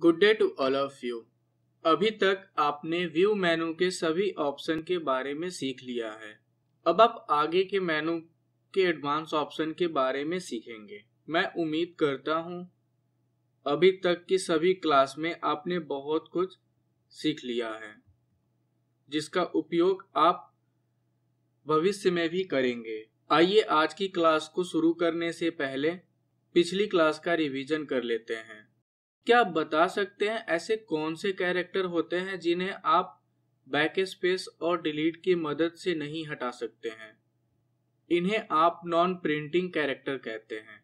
good day to all of you अभी तक आपने व्यू मेनू के सभी ऑप्शन के बारे में सीख लिया है अब आप आगे के मेनू के एडवांस ऑप्शन के बारे में सीखेंगे मैं उम्मीद करता हूँ अभी तक की सभी क्लास में आपने बहुत कुछ सीख लिया है जिसका उपयोग आप भविष्य में भी करेंगे आइए आज की क्लास को शुरू करने से पहले पिछली क्लास का रिवीजन कर लेते हैं क्या आप बता सकते हैं ऐसे कौन से कैरेक्टर होते हैं जिन्हें आप बैक स्पेस और डिलीट की मदद से नहीं हटा सकते हैं इन्हें आप नॉन प्रिंटिंग कैरेक्टर कहते हैं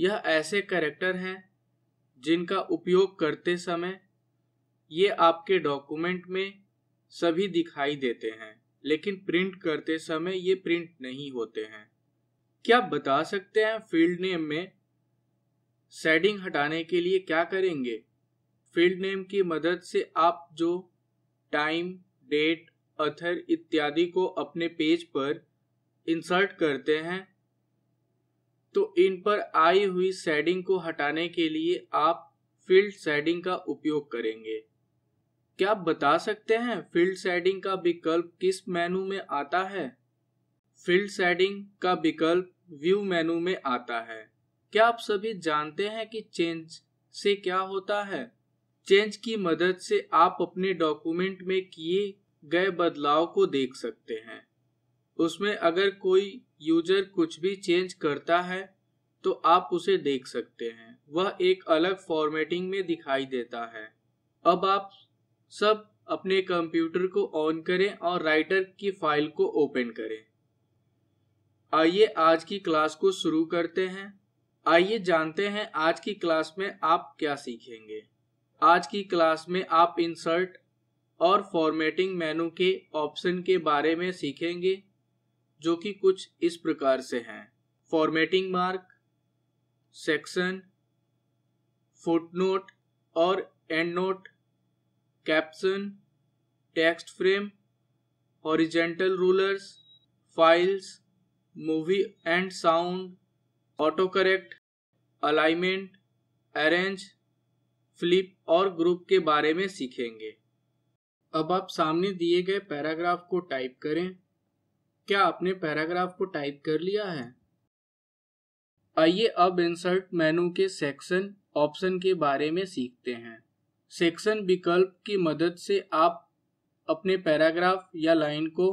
यह ऐसे कैरेक्टर हैं जिनका उपयोग करते समय ये आपके डॉक्यूमेंट में सभी दिखाई देते हैं लेकिन प्रिंट करते समय ये प्रिंट नहीं होते हैं क्या बता सकते हैं फील्ड नेम में शेडिंग हटाने के लिए क्या करेंगे फील्ड नेम की मदद से आप जो टाइम डेट अथर इत्यादि को अपने पेज पर इंसर्ट करते हैं तो इन पर आई हुई सेडिंग को हटाने के लिए आप फील्ड सेडिंग का उपयोग करेंगे क्या आप बता सकते हैं फील्ड सेडिंग का विकल्प किस मेनू में आता है फील्ड सेडिंग का विकल्प व्यू मेनू में आता है क्या आप सभी जानते हैं कि चेंज से क्या होता है चेंज की मदद से आप अपने डॉक्यूमेंट में किए गए बदलाव को देख सकते हैं उसमें अगर कोई यूजर कुछ भी चेंज करता है तो आप उसे देख सकते हैं वह एक अलग फॉर्मेटिंग में दिखाई देता है अब आप सब अपने कंप्यूटर को ऑन करें और राइटर की फाइल को ओपन करें आइए आज की क्लास को शुरू करते हैं आइए जानते हैं आज की क्लास में आप क्या सीखेंगे आज की क्लास में आप इंसर्ट और फॉर्मेटिंग मेनू के ऑप्शन के बारे में सीखेंगे जो कि कुछ इस प्रकार से हैं फॉर्मेटिंग मार्क सेक्शन फुटनोट और endnote caption text frame horizontal rulers files movie and sound auto correct alignment arrange flip और ग्रुप के बारे में सीखेंगे अब आप सामने दिए गए पैराग्राफ को टाइप करें क्या आपने पैराग्राफ को टाइप कर लिया है आइए अब इंसर्ट मेनू के सेक्शन ऑप्शन के बारे में सीखते हैं सेक्शन विकल्प की मदद से आप अपने पैराग्राफ या लाइन को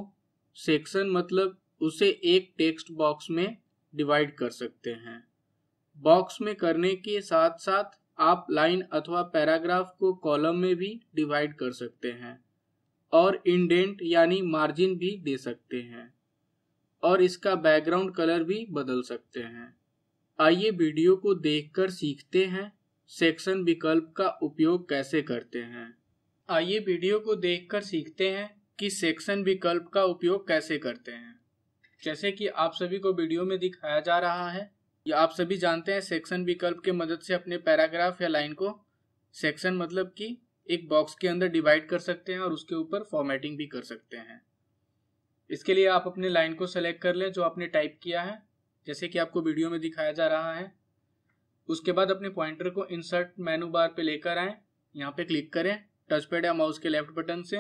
सेक्शन मतलब उसे एक टेक्स्ट बॉक्स में डिवाइड कर सकते हैं बॉक्स में करने के साथ साथ आप लाइन अथवा पैराग्राफ को कॉलम में भी डिवाइड कर सकते हैं और इंडेंट यानी मार्जिन भी दे सकते हैं और इसका बैकग्राउंड कलर भी बदल सकते हैं आइए वीडियो को देखकर सीखते हैं सेक्शन विकल्प का उपयोग कैसे करते हैं आइए वीडियो को देखकर सीखते हैं कि सेक्शन विकल्प का उपयोग कैसे करते हैं जैसे कि आप सभी को वीडियो में दिखाया जा रहा है या आप सभी जानते हैं सेक्शन विकल्प के मदद से अपने पैराग्राफ या लाइन को सेक्शन मतलब कि एक बॉक्स के अंदर डिवाइड कर सकते हैं और उसके ऊपर फॉर्मेटिंग भी कर सकते हैं इसके लिए आप अपने लाइन को सेलेक्ट कर लें जो आपने टाइप किया है जैसे कि आपको वीडियो में दिखाया जा रहा है उसके बाद अपने पॉइंटर को इंसर्ट मेनू बार पे लेकर आएँ यहाँ पे क्लिक करें टचपैड या माउस के लेफ्ट बटन से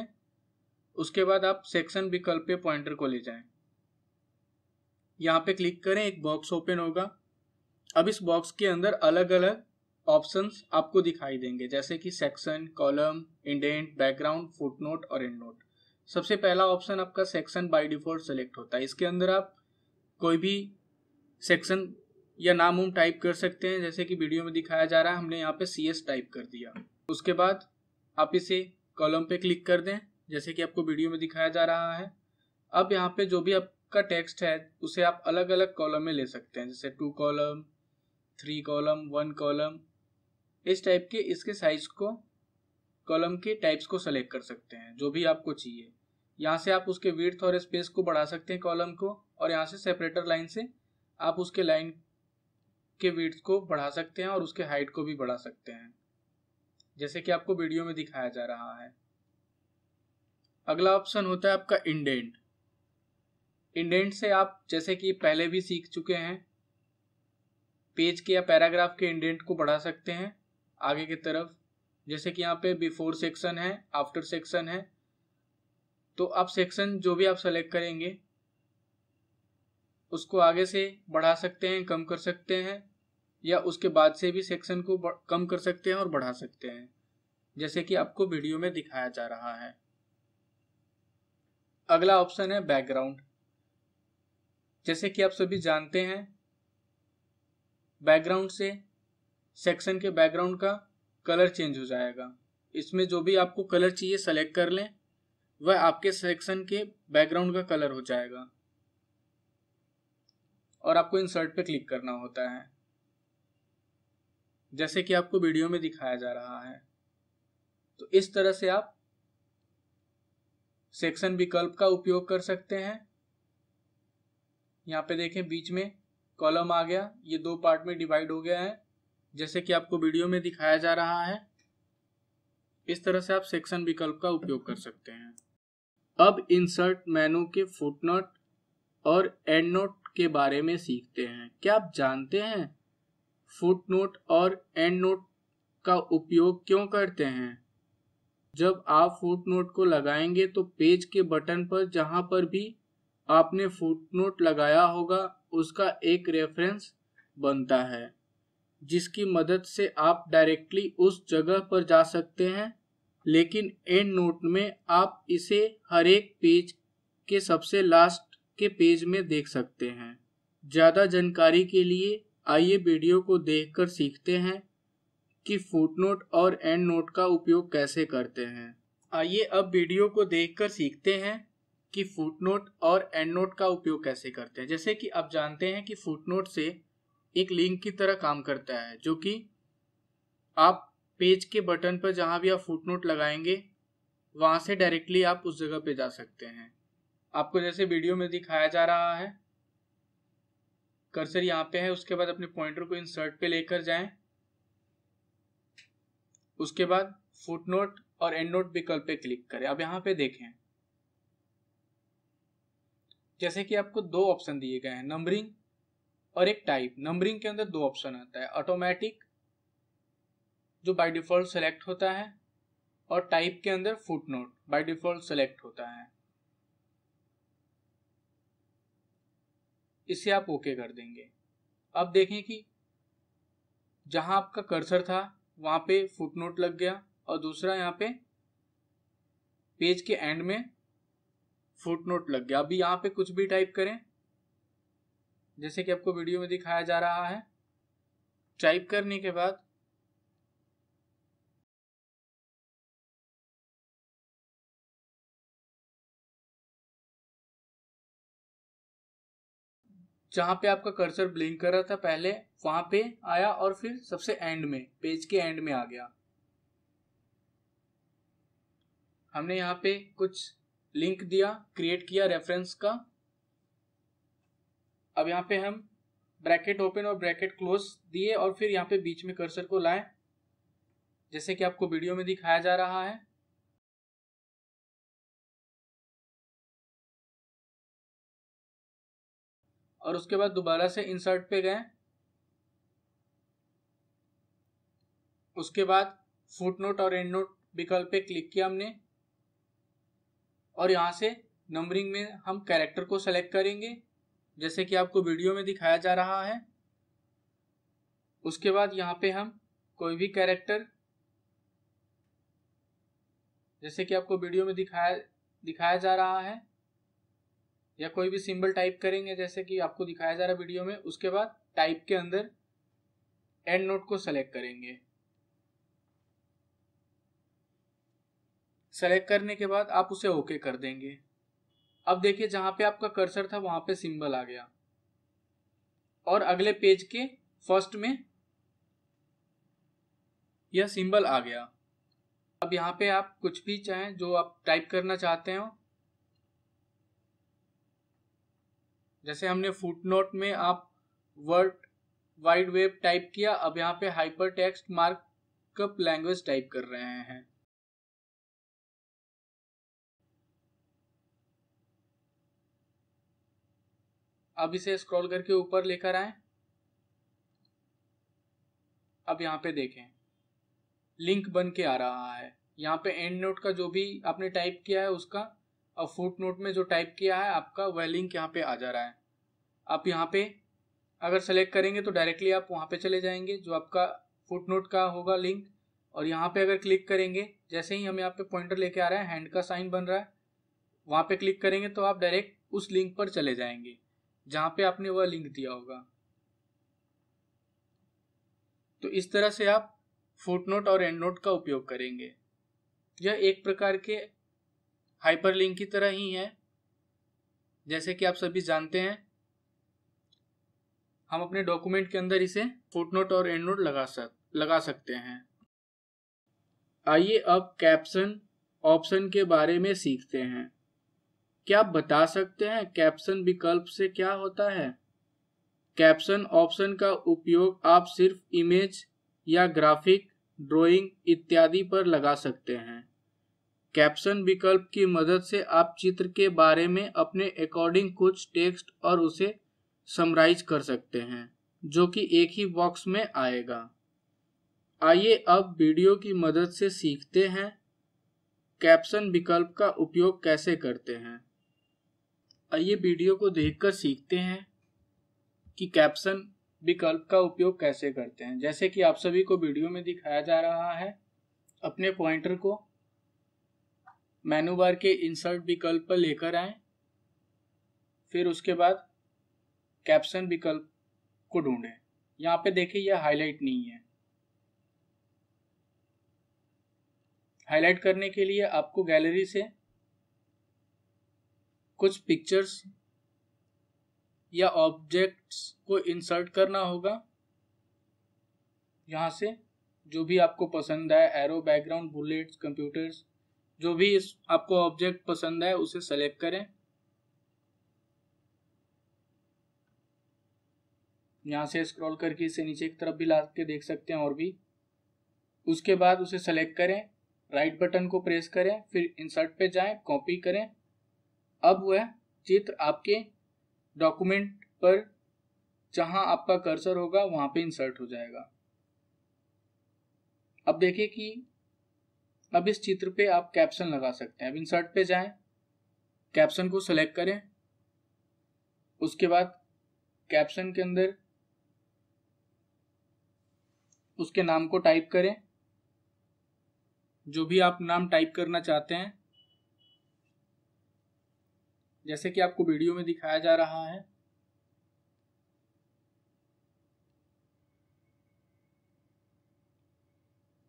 उसके बाद आप सेक्शन विकल्प पे पॉइंटर को ले जाएं यहाँ पे क्लिक करें एक बॉक्स ओपन होगा अब इस बॉक्स के अंदर अलग अलग ऑप्शंस आपको दिखाई देंगे जैसे कि section column indent background footnote और एंडनोट सबसे पहला ऑप्शन आपका सेक्शन बाय डिफॉल्ट सेलेक्ट होता है इसके अंदर आप कोई भी सेक्शन या नाम उम टाइप कर सकते हैं जैसे कि वीडियो में दिखाया जा रहा है हमने यहाँ पे सी एस टाइप कर दिया उसके बाद आप इसे कॉलम पे क्लिक कर दें जैसे कि आपको वीडियो में दिखाया जा रहा है अब यहाँ पे जो भी आप का टेक्स्ट है उसे आप अलग अलग कॉलम में ले सकते हैं जैसे two column three column one column इस टाइप के इसके साइज को कॉलम के टाइप्स को सेलेक्ट कर सकते हैं जो भी आपको चाहिए यहाँ से आप उसके विर्थ और स्पेस को बढ़ा सकते हैं कॉलम को और यहाँ से सेपरेटर लाइन से आप उसके लाइन के विर्थ को बढ़ा सकते हैं और उसके हाइट को भी बढ़ा सकते हैं जैसे कि आपको वीडियो में दिखाया जा रहा है अगला ऑप्शन होता है आपका इंडेंट इंडेंट से आप जैसे कि पहले भी सीख चुके हैं पेज के या पैराग्राफ के इंडेंट को बढ़ा सकते हैं आगे की तरफ जैसे कि यहाँ पे बिफोर सेक्शन है आफ्टर सेक्शन है तो आप सेक्शन जो भी आप सेलेक्ट करेंगे उसको आगे से बढ़ा सकते हैं कम कर सकते हैं या उसके बाद से भी सेक्शन को कम कर सकते हैं और बढ़ा सकते हैं जैसे कि आपको वीडियो में दिखाया जा रहा है अगला ऑप्शन है बैकग्राउंड जैसे कि आप सभी जानते हैं बैकग्राउंड से सेक्शन के बैकग्राउंड का कलर चेंज हो जाएगा इसमें जो भी आपको कलर चाहिए सेलेक्ट कर लें वह आपके सेक्शन के बैकग्राउंड का कलर हो जाएगा और आपको इंसर्ट पे क्लिक करना होता है जैसे कि आपको वीडियो में दिखाया जा रहा है तो इस तरह से आप सेक्शन विकल्प का उपयोग कर सकते हैं यहाँ पे देखें बीच में कॉलम आ गया ये दो पार्ट में डिवाइड हो गया है जैसे कि आपको वीडियो में दिखाया जा रहा है इस तरह से आप सेक्शन विकल्प का उपयोग कर सकते हैं अब इंसर्ट मेनू के फुटनोट और एंड नोट के बारे में सीखते हैं क्या आप जानते हैं फुटनोट और एंड नोट का उपयोग क्यों करते हैं जब आप फुटनोट को लगाएंगे तो पेज के बटन पर जहां पर भी आपने फुटनोट लगाया होगा उसका एक रेफरेंस बनता है जिसकी मदद से आप डायरेक्टली उस जगह पर जा सकते हैं लेकिन एंड नोट में आप इसे हर एक पेज के सबसे लास्ट के पेज में देख सकते हैं ज़्यादा जानकारी के लिए आइए वीडियो को देखकर सीखते हैं कि फुटनोट और एंड नोट का उपयोग कैसे करते हैं आइए अब वीडियो को देखकर सीखते हैं कि फुटनोट और एंडनोट का उपयोग कैसे करते हैं जैसे कि आप जानते हैं कि फुटनोट से एक लिंक की तरह काम करता है जो कि आप पेज के बटन पर जहाँ भी आप फुटनोट लगाएंगे वहाँ से डायरेक्टली आप उस जगह पे जा सकते हैं आपको जैसे वीडियो में दिखाया जा रहा है कर्सर यहाँ पे है उसके बाद अपने पॉइंटर को इंसर्ट पे लेकर जाएं उसके बाद फुटनोट और एंडनोट विकल्प पे क्लिक करें अब यहाँ पे देखें जैसे कि आपको दो ऑप्शन दिए गए हैं नंबरिंग और एक टाइप नंबरिंग के अंदर दो ऑप्शन आता है ऑटोमेटिक जो बाय डिफॉल्ट सेलेक्ट होता है और टाइप के अंदर फुटनोट बाय डिफॉल्ट सेलेक्ट होता है इसे आप ओके कर देंगे अब देखें कि जहां आपका कर्सर था वहां पे फुटनोट लग गया और दूसरा यहाँ पे पेज के एंड में फुट नोट लग गया अभी यहाँ पे कुछ भी टाइप करें जैसे कि आपको वीडियो में दिखाया जा रहा है टाइप करने के बाद जहां पे आपका कर्सर ब्लिंक कर रहा था पहले वहां पे आया और फिर सबसे एंड में पेज के एंड में आ गया हमने यहाँ पे कुछ लिंक दिया क्रिएट किया रेफरेंस का अब यहाँ पे हम ब्रैकेट ओपन और ब्रैकेट क्लोज दिए और फिर यहाँ पे बीच में कर्सर को लाए जैसे कि आपको वीडियो में दिखाया जा रहा है और उसके बाद दोबारा से इंसर्ट पे गए उसके बाद फुट नोट और एंड नोट विकल्प पे क्लिक किया हमने और यहाँ से नंबरिंग में हम कैरेक्टर को सेलेक्ट करेंगे जैसे कि आपको वीडियो में दिखाया जा रहा है उसके बाद यहाँ पे हम कोई भी कैरेक्टर जैसे कि आपको वीडियो में दिखाया दिखाया जा रहा है या कोई भी सिंबल टाइप करेंगे जैसे कि आपको दिखाया जा रहा है वीडियो में उसके बाद टाइप के अंदर एंड नोट को सेलेक्ट करेंगे सेलेक्ट करने के बाद आप उसे ओके कर देंगे अब देखिए जहां पे आपका कर्सर था वहां पे सिंबल आ गया और अगले पेज के फर्स्ट में यह सिंबल आ गया अब यहाँ पे आप कुछ भी चाहें जो आप टाइप करना चाहते हो जैसे हमने फुट नोट में आप वर्ड वाइड वेब टाइप किया अब यहाँ पे hyper text markup language type कर रहे हैं अब इसे स्क्रॉल करके ऊपर लेकर आए अब यहाँ पे देखें लिंक बन के आ रहा है यहाँ पे एंड नोट का जो भी आपने टाइप किया है उसका और फुट नोट में जो टाइप किया है आपका वह लिंक यहाँ पे आ जा रहा है आप यहाँ पे अगर सेलेक्ट करेंगे तो डायरेक्टली आप वहाँ पे चले जाएंगे जो आपका फुट नोट का होगा लिंक और यहाँ पे अगर क्लिक करेंगे जैसे ही हम यहाँ पे पॉइंटर लेके आ रहे हैं हैंड का साइन बन रहा है वहाँ पे क्लिक करेंगे तो आप डायरेक्ट उस लिंक पर चले जाएंगे जहां पे आपने वह लिंक दिया होगा तो इस तरह से आप फुटनोट और एंड नोट का उपयोग करेंगे यह एक प्रकार के हाइपरलिंक की तरह ही है जैसे कि आप सभी जानते हैं हम अपने डॉक्यूमेंट के अंदर इसे फुटनोट और एंड नोट लगा सक लगा सकते हैं आइए अब कैप्शन ऑप्शन के बारे में सीखते हैं क्या आप बता सकते हैं कैप्शन विकल्प से क्या होता है कैप्शन ऑप्शन का उपयोग आप सिर्फ इमेज या ग्राफिक ड्राइंग इत्यादि पर लगा सकते हैं कैप्शन विकल्प की मदद से आप चित्र के बारे में अपने अकॉर्डिंग कुछ टेक्स्ट और उसे समराइज कर सकते हैं जो कि एक ही बॉक्स में आएगा आइए अब वीडियो की मदद से सीखते हैं कैप्शन विकल्प का उपयोग कैसे करते हैं आइए वीडियो को देखकर सीखते हैं कि कैप्शन विकल्प का उपयोग कैसे करते हैं जैसे कि आप सभी को वीडियो में दिखाया जा रहा है अपने पॉइंटर को मेनू बार के इंसर्ट विकल्प पर लेकर आए फिर उसके बाद कैप्शन विकल्प को ढूंढें यहाँ पे देखिए यह हाईलाइट नहीं है हाईलाइट करने के लिए आपको गैलरी से कुछ पिक्चर्स या ऑब्जेक्ट्स को इंसर्ट करना होगा यहाँ से जो भी आपको पसंद है एरो बैकग्राउंड बुलेट्स कंप्यूटर्स जो भी इस आपको ऑब्जेक्ट पसंद है उसे सेलेक्ट करें यहाँ से स्क्रॉल करके इसे नीचे की तरफ भी ला के देख सकते हैं और भी उसके बाद उसे सेलेक्ट करें राइट बटन को प्रेस करें फिर इंसर्ट पे जाएं कॉपी करें अब वह चित्र आपके डॉक्यूमेंट पर जहां आपका कर्सर होगा वहां पे इंसर्ट हो जाएगा अब देखिए कि अब इस चित्र पे आप कैप्शन लगा सकते हैं अब इंसर्ट पे जाएं कैप्शन को सिलेक्ट करें उसके बाद कैप्शन के अंदर उसके नाम को टाइप करें जो भी आप नाम टाइप करना चाहते हैं जैसे कि आपको वीडियो में दिखाया जा रहा है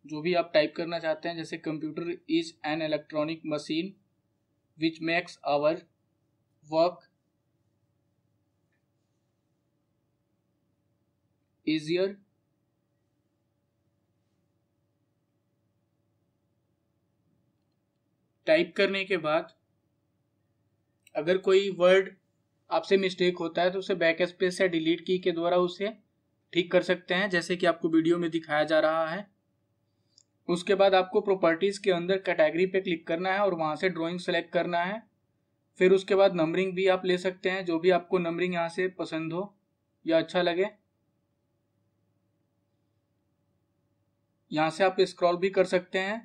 जो भी आप टाइप करना चाहते हैं जैसे computer is an electronic machine which makes our work easier type करने के बाद अगर कोई वर्ड आपसे मिस्टेक होता है तो उसे बैक स्पेस या डिलीट की के द्वारा उसे ठीक कर सकते हैं जैसे कि आपको वीडियो में दिखाया जा रहा है उसके बाद आपको प्रॉपर्टीज़ के अंदर कैटेगरी पे क्लिक करना है और वहाँ से ड्राइंग सेलेक्ट करना है फिर उसके बाद नंबरिंग भी आप ले सकते हैं जो भी आपको नंबरिंग यहाँ से पसंद हो या अच्छा लगे यहाँ से आप स्क्रॉल भी कर सकते हैं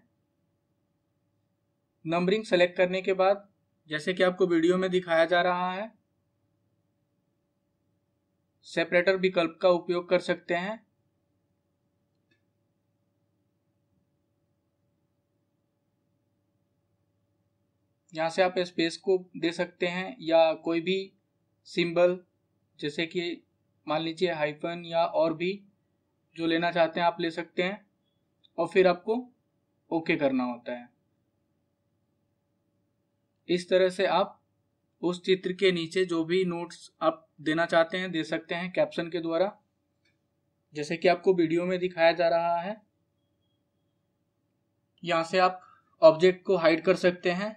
नंबरिंग सेलेक्ट करने के बाद जैसे कि आपको वीडियो में दिखाया जा रहा है सेपरेटर विकल्प का उपयोग कर सकते हैं यहां से आप स्पेस को दे सकते हैं या कोई भी सिंबल जैसे कि मान लीजिए हाइफन या और भी जो लेना चाहते हैं आप ले सकते हैं और फिर आपको ओके करना होता है इस तरह से आप उस चित्र के नीचे जो भी नोट्स आप देना चाहते हैं दे सकते हैं कैप्शन के द्वारा जैसे कि आपको वीडियो में दिखाया जा रहा है यहाँ से आप ऑब्जेक्ट को हाइड कर सकते हैं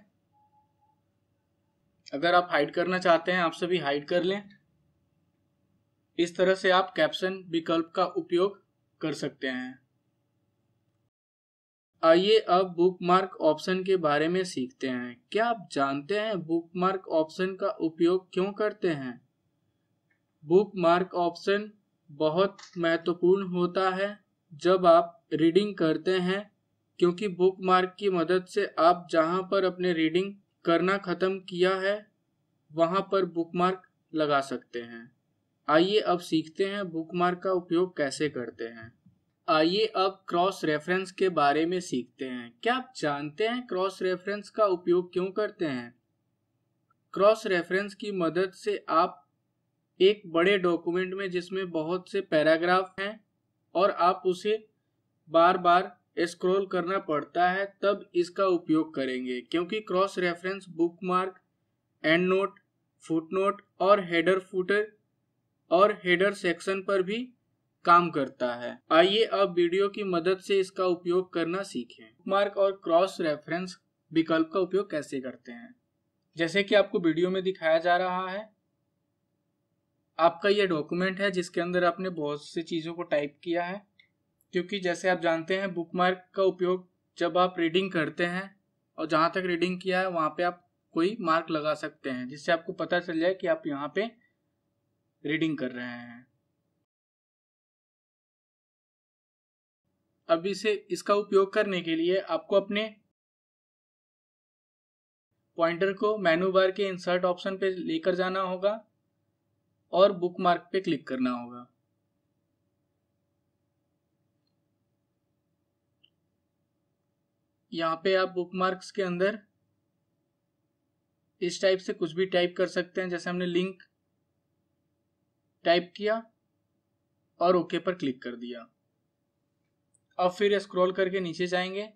अगर आप हाइड करना चाहते हैं आप सभी हाइड कर लें इस तरह से आप कैप्शन विकल्प का उपयोग कर सकते हैं आइए अब बुकमार्क ऑप्शन के बारे में सीखते हैं क्या आप जानते हैं बुकमार्क ऑप्शन का उपयोग क्यों करते हैं बुकमार्क ऑप्शन बहुत महत्वपूर्ण होता है जब आप रीडिंग करते हैं क्योंकि बुकमार्क की मदद से आप जहां पर अपने रीडिंग करना ख़त्म किया है वहां पर बुकमार्क लगा सकते हैं आइए अब सीखते हैं बुकमार्क का उपयोग कैसे करते हैं आइए अब क्रॉस रेफरेंस के बारे में सीखते हैं क्या आप जानते हैं क्रॉस रेफरेंस का उपयोग क्यों करते हैं क्रॉस रेफरेंस की मदद से आप एक बड़े डॉक्यूमेंट में जिसमें बहुत से पैराग्राफ हैं और आप उसे बार बार स्क्रॉल करना पड़ता है तब इसका उपयोग करेंगे क्योंकि cross reference bookmark end note foot note और हेडर फुटर और हेडर सेक्शन पर भी काम करता है आइए अब वीडियो की मदद से इसका उपयोग करना सीखें मार्क और क्रॉस रेफरेंस विकल्प का उपयोग कैसे करते हैं जैसे कि आपको वीडियो में दिखाया जा रहा है आपका यह डॉक्यूमेंट है जिसके अंदर आपने बहुत सी चीज़ों को टाइप किया है क्योंकि जैसे आप जानते हैं बुकमार्क का उपयोग जब आप रीडिंग करते हैं और जहां तक रीडिंग किया है वहां पे आप कोई मार्क लगा सकते हैं जिससे आपको पता चल जाए कि आप यहाँ पे रीडिंग कर रहे हैं अब इसे इसका उपयोग करने के लिए आपको अपने पॉइंटर को मेनू बार के इंसर्ट ऑप्शन पे लेकर जाना होगा और बुकमार्क पे क्लिक करना होगा यहाँ पे आप बुक मार्क्स के अंदर इस टाइप से कुछ भी टाइप कर सकते हैं जैसे हमने लिंक टाइप किया और ओके पर क्लिक कर दिया अब फिर स्क्रॉल करके नीचे जाएंगे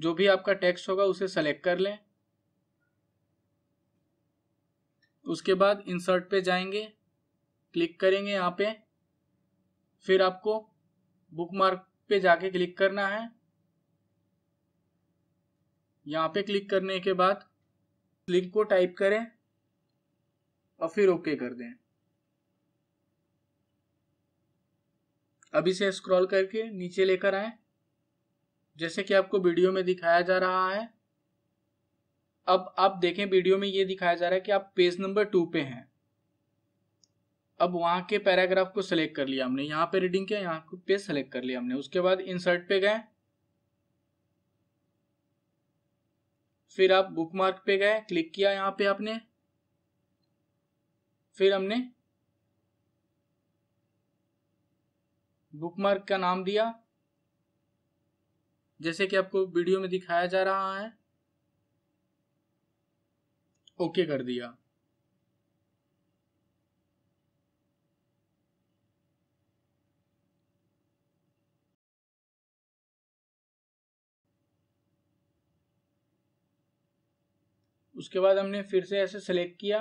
जो भी आपका टेक्स्ट होगा उसे सेलेक्ट कर लें उसके बाद इंसर्ट पे जाएंगे क्लिक करेंगे यहाँ पे फिर आपको बुक मार्क पे जाके क्लिक करना है यहाँ पे क्लिक करने के बाद लिंक को टाइप करें और फिर ओके कर दें अभी से स्क्रॉल करके नीचे लेकर आए जैसे कि आपको वीडियो में दिखाया जा रहा है अब आप देखें वीडियो में ये दिखाया जा रहा है कि आप पेज नंबर टू पे हैं अब वहाँ के पैराग्राफ को सिलेक्ट कर लिया हमने यहाँ पे रीडिंग किया यहाँ पे सेलेक्ट कर लिया हमने उसके बाद इंसर्ट पे गए फिर आप बुकमार्क पे गए क्लिक किया यहाँ पे आपने फिर हमने बुकमार्क का नाम दिया जैसे कि आपको वीडियो में दिखाया जा रहा है ओके कर दिया उसके बाद हमने फिर से ऐसे सेलेक्ट किया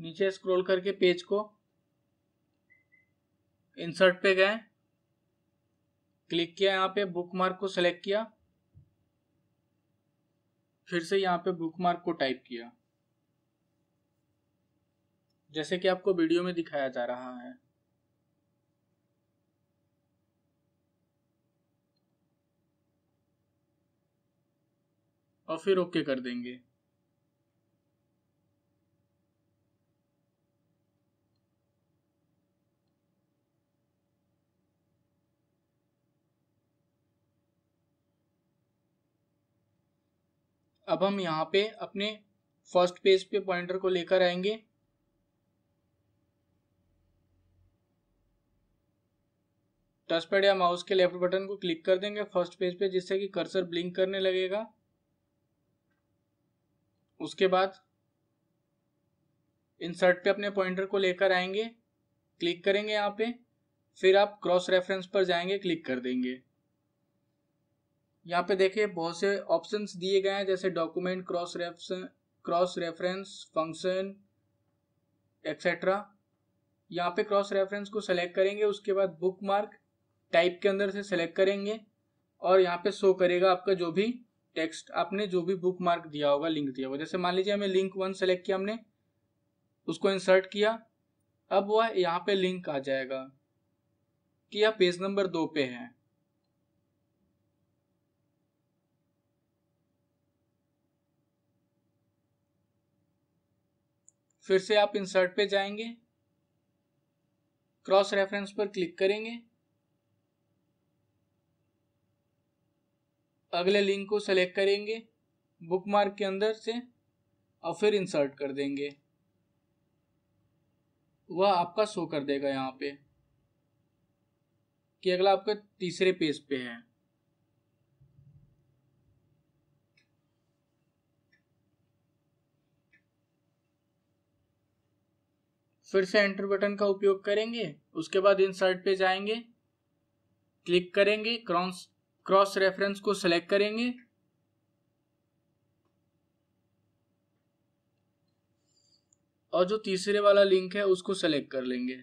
नीचे स्क्रॉल करके पेज को इंसर्ट पे गए क्लिक किया यहाँ पे बुक मार्क को सेलेक्ट किया फिर से यहाँ पे बुक मार्क को टाइप किया जैसे कि आपको वीडियो में दिखाया जा रहा है और फिर ओके कर देंगे अब हम यहाँ पे अपने फर्स्ट पेज पे पॉइंटर को लेकर आएंगे टच पैड या माउस के लेफ्ट बटन को क्लिक कर देंगे फर्स्ट पेज पे जिससे कि कर्सर ब्लिंक करने लगेगा उसके बाद इंसर्ट पे अपने पॉइंटर को लेकर आएंगे क्लिक करेंगे यहाँ पे फिर आप क्रॉस रेफरेंस पर जाएंगे क्लिक कर देंगे यहाँ पे देखिए बहुत से ऑप्शंस दिए गए हैं जैसे document cross ref cross reference function etcetera यहाँ पे क्रॉस रेफरेंस को सेलेक्ट करेंगे उसके बाद बुक मार्क टाइप के अंदर से सेलेक्ट करेंगे और यहाँ पे शो करेगा आपका जो भी टेक्स्ट आपने जो भी बुक मार्क दिया होगा लिंक दिया होगा जैसे मान लीजिए हमें लिंक वन सेलेक्ट किया हमने उसको इंसर्ट किया अब वह यहाँ पे लिंक आ जाएगा कि यह पेज नंबर दो पे है फिर से आप इंसर्ट पे जाएंगे क्रॉस रेफरेंस पर क्लिक करेंगे अगले लिंक को सेलेक्ट करेंगे बुकमार्क के अंदर से और फिर इंसर्ट कर देंगे वह आपका शो कर देगा यहाँ पे कि अगला आपके तीसरे पेज पे है फिर से एंटर बटन का उपयोग करेंगे उसके बाद इंसर्ट पे जाएंगे क्लिक करेंगे क्रॉस क्रॉस रेफरेंस को सिलेक्ट करेंगे और जो तीसरे वाला लिंक है उसको सेलेक्ट कर लेंगे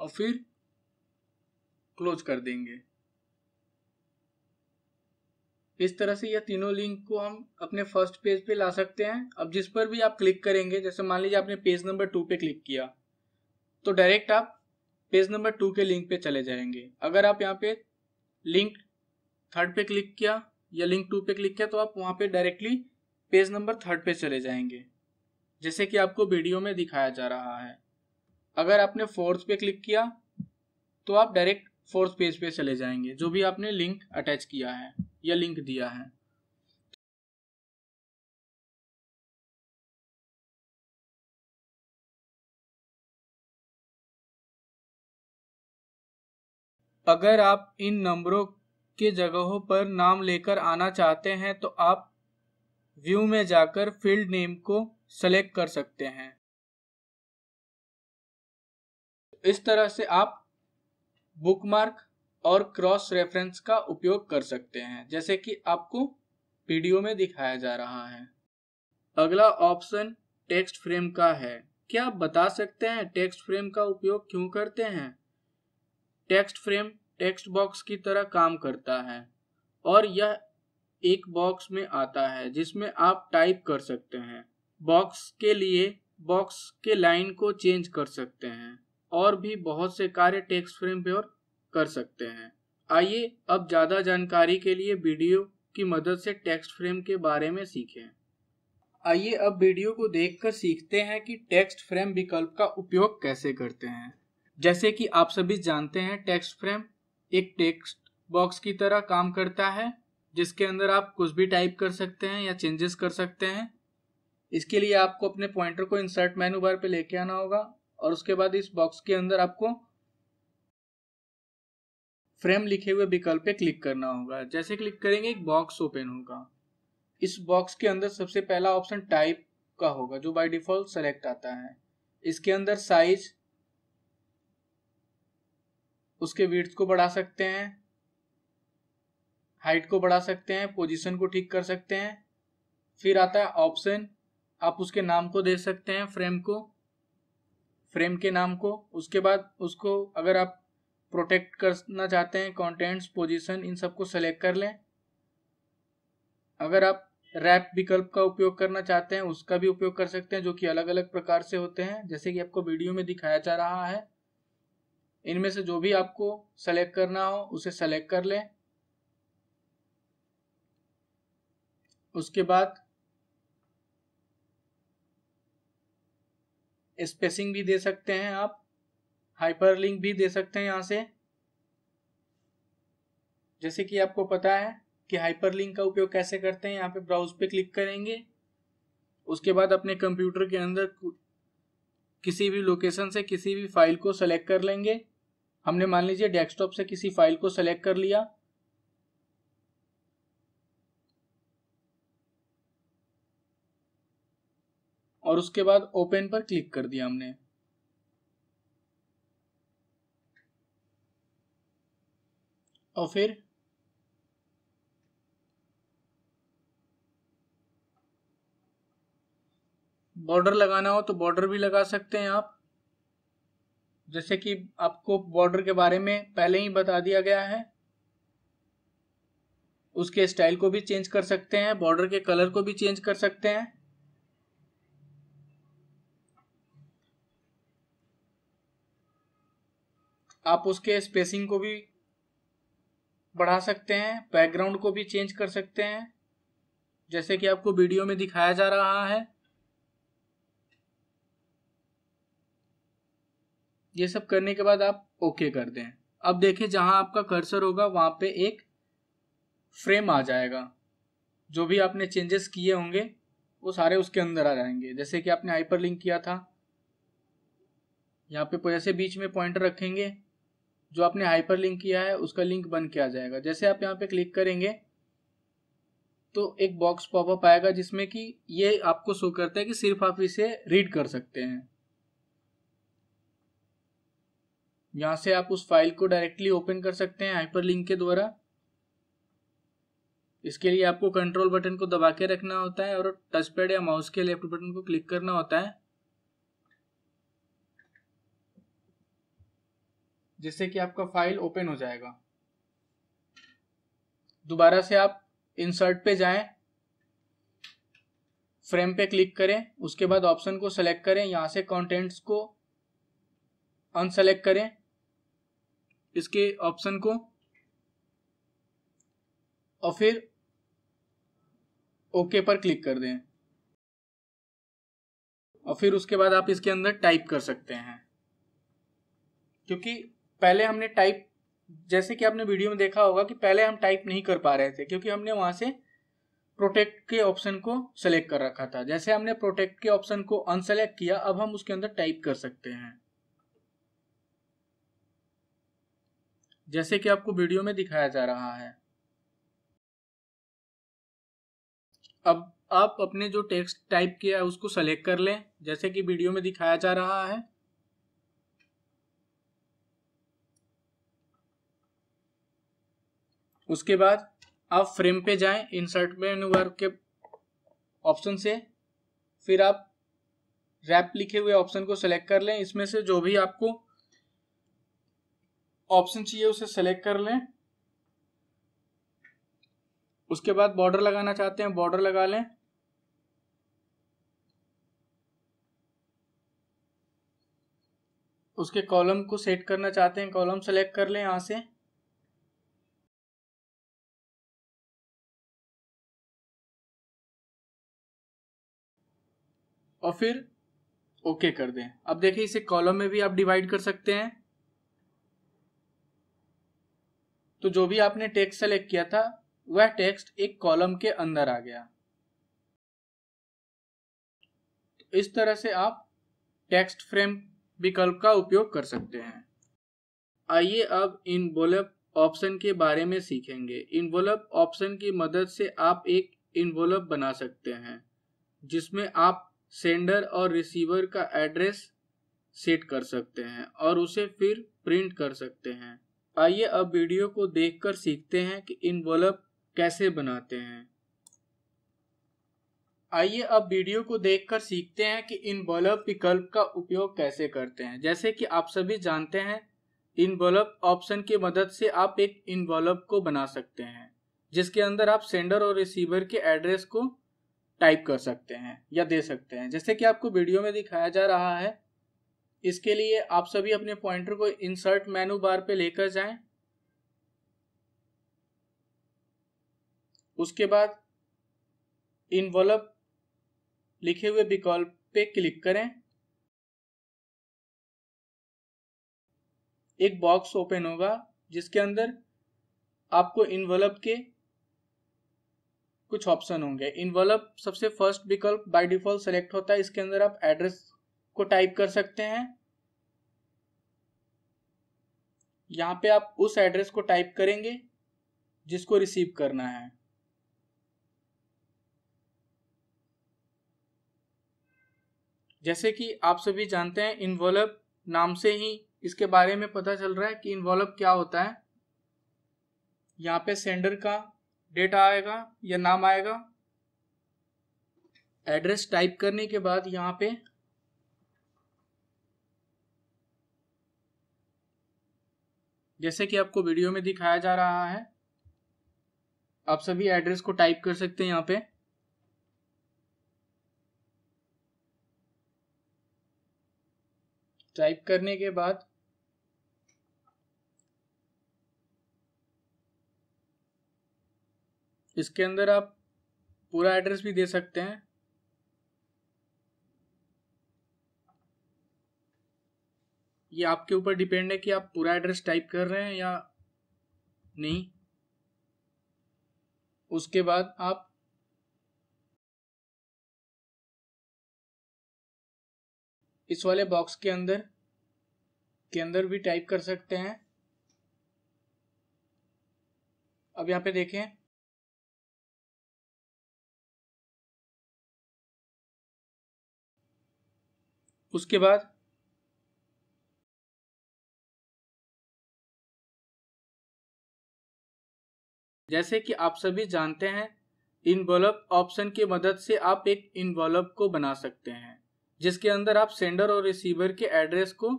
और फिर क्लोज कर देंगे इस तरह से यह तीनों लिंक को हम अपने फर्स्ट पेज पे ला सकते हैं अब जिस पर भी आप क्लिक करेंगे जैसे मान लीजिए आपने पेज नंबर टू पे क्लिक किया तो डायरेक्ट आप पेज नंबर टू के लिंक पे चले जाएंगे अगर आप यहाँ पे लिंक थर्ड पे क्लिक किया या लिंक टू पे क्लिक किया तो आप वहाँ पे डायरेक्टली पेज नंबर थर्ड पे चले जाएंगे जैसे कि आपको वीडियो में दिखाया जा रहा है अगर आपने फोर्थ पे क्लिक किया तो आप डायरेक्ट फोर्थ पेज पे चले जाएंगे जो भी आपने लिंक अटैच किया है या लिंक दिया है अगर आप इन नंबरों के जगहों पर नाम लेकर आना चाहते हैं तो आप व्यू में जाकर फील्ड नेम को सेलेक्ट कर सकते हैं इस तरह से आप बुकमार्क और क्रॉस रेफरेंस का उपयोग कर सकते हैं जैसे कि आपको वीडियो में दिखाया जा रहा है अगला ऑप्शन टेक्स्ट फ्रेम का है क्या आप बता सकते हैं टेक्स्ट फ्रेम का उपयोग क्यों करते हैं टेक्स्ट फ्रेम टेक्स्ट बॉक्स की तरह काम करता है और यह एक बॉक्स में आता है जिसमें आप टाइप कर सकते हैं बॉक्स के लिए बॉक्स के लाइन को चेंज कर सकते हैं और भी बहुत से कार्य टेक्स्ट फ्रेम पे और कर सकते हैं आइए अब ज़्यादा जानकारी के लिए वीडियो की मदद से टेक्स्ट फ्रेम के बारे में सीखें आइए अब वीडियो को देखकर सीखते हैं कि टेक्स्ट फ्रेम विकल्प का उपयोग कैसे करते हैं जैसे कि आप सभी जानते हैं टेक्स्ट फ्रेम एक टेक्स्ट बॉक्स की तरह काम करता है जिसके अंदर आप कुछ भी टाइप कर सकते हैं या चेंजेस कर सकते हैं इसके लिए आपको अपने पॉइंटर को इंसर्ट मेनू बार पे लेके आना होगा और उसके बाद इस बॉक्स के अंदर आपको फ्रेम लिखे हुए विकल्प पे क्लिक करना होगा जैसे क्लिक करेंगे एक बॉक्स ओपन होगा इस बॉक्स के अंदर सबसे पहला ऑप्शन टाइप का होगा जो बाय डिफॉल्ट सेलेक्ट आता है इसके अंदर साइज उसके वीड्स को बढ़ा सकते हैं हाइट को बढ़ा सकते हैं पोजीशन को ठीक कर सकते हैं फिर आता है ऑप्शन आप उसके नाम को दे सकते हैं फ्रेम को फ्रेम के नाम को उसके बाद उसको अगर आप प्रोटेक्ट करना चाहते हैं कंटेंट्स पोजीशन इन सबको सेलेक्ट कर लें अगर आप रैप विकल्प का उपयोग करना चाहते हैं उसका भी उपयोग कर सकते हैं जो कि अलग अलग प्रकार से होते हैं जैसे कि आपको वीडियो में दिखाया जा रहा है इनमें से जो भी आपको सेलेक्ट करना हो उसे सेलेक्ट कर लें उसके बाद स्पेसिंग भी दे सकते हैं आप हाइपरलिंक भी दे सकते हैं यहाँ से जैसे कि आपको पता है कि हाइपरलिंक का उपयोग कैसे करते हैं यहाँ पे ब्राउज पे क्लिक करेंगे उसके बाद अपने कंप्यूटर के अंदर किसी भी लोकेशन से किसी भी फाइल को सेलेक्ट कर लेंगे हमने मान लीजिए डेस्कटॉप से किसी फाइल को सेलेक्ट कर लिया और उसके बाद ओपन पर क्लिक कर दिया हमने और फिर बॉर्डर लगाना हो तो बॉर्डर भी लगा सकते हैं आप जैसे कि आपको बॉर्डर के बारे में पहले ही बता दिया गया है उसके स्टाइल को भी चेंज कर सकते हैं बॉर्डर के कलर को भी चेंज कर सकते हैं आप उसके स्पेसिंग को भी बढ़ा सकते हैं बैकग्राउंड को भी चेंज कर सकते हैं जैसे कि आपको वीडियो में दिखाया जा रहा है ये सब करने के बाद आप ओके कर दें अब देखें जहां आपका कर्सर होगा वहां पे एक फ्रेम आ जाएगा जो भी आपने चेंजेस किए होंगे वो सारे उसके अंदर आ जाएंगे जैसे कि आपने हाइपर लिंक किया था यहाँ पे जैसे बीच में पॉइंटर रखेंगे जो आपने हाइपर लिंक किया है उसका लिंक बन किया जाएगा जैसे आप यहाँ पे क्लिक करेंगे तो एक बॉक्स पॉपअप आएगा जिसमें कि ये आपको शो करता है कि सिर्फ आप इसे रीड कर सकते हैं यहां से आप उस फाइल को डायरेक्टली ओपन कर सकते हैं हाइपर लिंक के द्वारा इसके लिए आपको कंट्रोल बटन को दबा के रखना होता है और टचपैड या माउस के लेफ्ट बटन को क्लिक करना होता है जिससे कि आपका फाइल ओपन हो जाएगा दोबारा से आप इंसर्ट पे जाएं फ्रेम पे क्लिक करें उसके बाद ऑप्शन को सेलेक्ट करें यहाँ से कंटेंट्स को अनसेलेक्ट करें इसके ऑप्शन को और फिर ओके पर क्लिक कर दें और फिर उसके बाद आप इसके अंदर टाइप कर सकते हैं क्योंकि पहले हमने टाइप जैसे कि आपने वीडियो में देखा होगा कि पहले हम टाइप नहीं कर पा रहे थे क्योंकि हमने वहां से प्रोटेक्ट के ऑप्शन को सेलेक्ट कर रखा था जैसे हमने प्रोटेक्ट के ऑप्शन को अनसेलेक्ट किया अब हम उसके अंदर टाइप कर सकते हैं जैसे कि आपको वीडियो में दिखाया जा रहा है अब आप अपने जो टेक्स्ट टाइप किया है उसको सेलेक्ट कर लें जैसे कि वीडियो में दिखाया जा रहा है उसके बाद आप फ्रेम पे जाएं इंसर्ट मेनू बार के ऑप्शन से फिर आप रैप लिखे हुए ऑप्शन को सेलेक्ट कर लें इसमें से जो भी आपको ऑप्शन चाहिए उसे सेलेक्ट कर लें उसके बाद बॉर्डर लगाना चाहते हैं बॉर्डर लगा लें उसके कॉलम को सेट करना चाहते हैं कॉलम सेलेक्ट कर लें यहां से और फिर ओके okay कर दें अब देखिए इसे कॉलम में भी आप डिवाइड कर सकते हैं तो जो भी आपने टेक्स्ट सेलेक्ट किया था वह टेक्स्ट एक कॉलम के अंदर आ गया तो इस तरह से आप टेक्स्ट फ्रेम विकल्प का उपयोग कर सकते हैं आइए अब इनवोलप ऑप्शन के बारे में सीखेंगे इन ऑप्शन की मदद से आप एक इनवोलप बना सकते हैं जिसमें आप सेंडर और रिसीवर का एड्रेस सेट कर सकते हैं और उसे फिर प्रिंट कर सकते हैं आइए अब वीडियो को देखकर सीखते हैं कि बल्ब कैसे बनाते हैं आइए अब वीडियो को देखकर सीखते हैं कि बल्ब विकल्प का उपयोग कैसे करते हैं जैसे कि आप सभी जानते हैं बल्ब ऑप्शन की मदद से आप एक इनवलप को बना सकते हैं जिसके अंदर आप सेंडर और रिसीवर के एड्रेस को टाइप कर सकते हैं या दे सकते हैं जैसे कि आपको वीडियो में दिखाया जा रहा है इसके लिए आप सभी अपने पॉइंटर को इंसर्ट मेनू बार पे लेकर जाएं उसके बाद इनवॉल्व लिखे हुए विकल्प पे क्लिक करें एक बॉक्स ओपन होगा जिसके अंदर आपको इनवॉल्व के कुछ ऑप्शन होंगे इनवलप सबसे फर्स्ट विकल्प बाय डिफॉल्ट सेलेक्ट होता है इसके अंदर आप एड्रेस को टाइप कर सकते हैं यहाँ पे आप उस एड्रेस को टाइप करेंगे जिसको रिसीव करना है जैसे कि आप सभी जानते हैं इन्वॉल्व नाम से ही इसके बारे में पता चल रहा है कि इन्वॉल्व क्या होता है यहाँ पे सेंडर का डेटा आएगा या नाम आएगा एड्रेस टाइप करने के बाद यहाँ पे जैसे कि आपको वीडियो में दिखाया जा रहा है आप सभी एड्रेस को टाइप कर सकते हैं यहाँ पे टाइप करने के बाद इसके अंदर आप पूरा एड्रेस भी दे सकते हैं ये आपके ऊपर डिपेंड है कि आप पूरा एड्रेस टाइप कर रहे हैं या नहीं उसके बाद आप इस वाले बॉक्स के अंदर के अंदर भी टाइप कर सकते हैं अब यहाँ पे देखें उसके बाद जैसे कि आप सभी जानते हैं इनवॉल्व ऑप्शन की मदद से आप एक इनवॉल्व को बना सकते हैं जिसके अंदर आप सेंडर और रिसीवर के एड्रेस को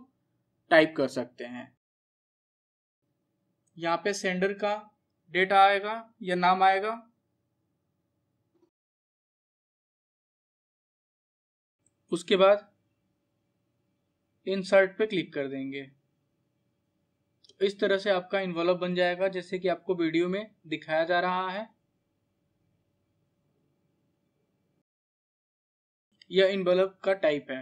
टाइप कर सकते हैं यहाँ पे सेंडर का डेटा आएगा या नाम आएगा उसके बाद इंसर्ट पे क्लिक कर देंगे तो इस तरह से आपका इन्वॉल्व बन जाएगा जैसे कि आपको वीडियो में दिखाया जा रहा है यह इन्वॉल्व का टाइप है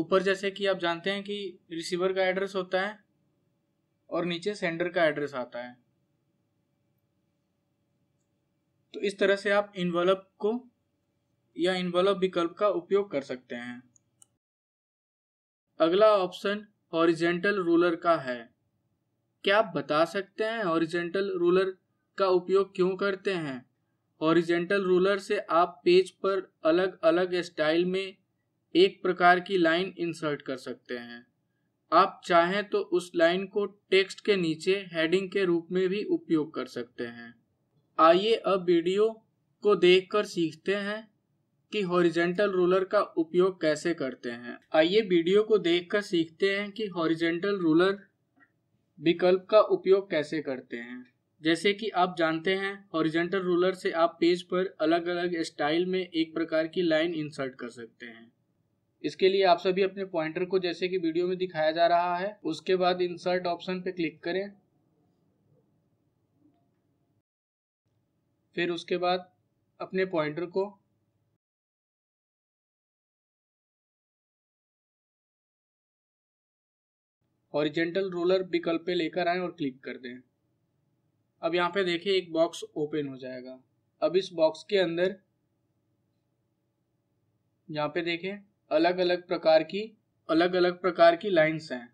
ऊपर जैसे कि आप जानते हैं कि रिसीवर का एड्रेस होता है और नीचे सेंडर का एड्रेस आता है तो इस तरह से आप इन्वॉल्व को या इन्वॉल्व विकल्प का उपयोग कर सकते हैं अगला ऑप्शन हॉरिजेंटल रूलर का है क्या आप बता सकते हैं हॉरिजेंटल रूलर का उपयोग क्यों करते हैं हॉरिजेंटल रूलर से आप पेज पर अलग अलग स्टाइल में एक प्रकार की लाइन इंसर्ट कर सकते हैं आप चाहें तो उस लाइन को टेक्स्ट के नीचे हेडिंग के रूप में भी उपयोग कर सकते हैं आइए अब वीडियो को देखकर सीखते हैं कि हॉरिजेंटल रूलर का उपयोग कैसे करते हैं आइए वीडियो को देखकर सीखते हैं कि हॉरिजेंटल रूलर विकल्प का उपयोग कैसे करते हैं जैसे कि आप जानते हैं हॉरिजेंटल रूलर से आप पेज पर अलग अलग स्टाइल में एक प्रकार की लाइन इंसर्ट कर सकते हैं इसके लिए आप सभी अपने पॉइंटर को जैसे कि वीडियो में दिखाया जा रहा है उसके बाद इंसर्ट ऑप्शन पर क्लिक करें फिर उसके बाद अपने पॉइंटर को हॉरिजेंटल रोलर विकल्प पे लेकर आए और क्लिक कर दें अब यहाँ पे देखिए एक बॉक्स ओपन हो जाएगा अब इस बॉक्स के अंदर यहाँ पे देखें अलग अलग प्रकार की अलग अलग प्रकार की लाइंस हैं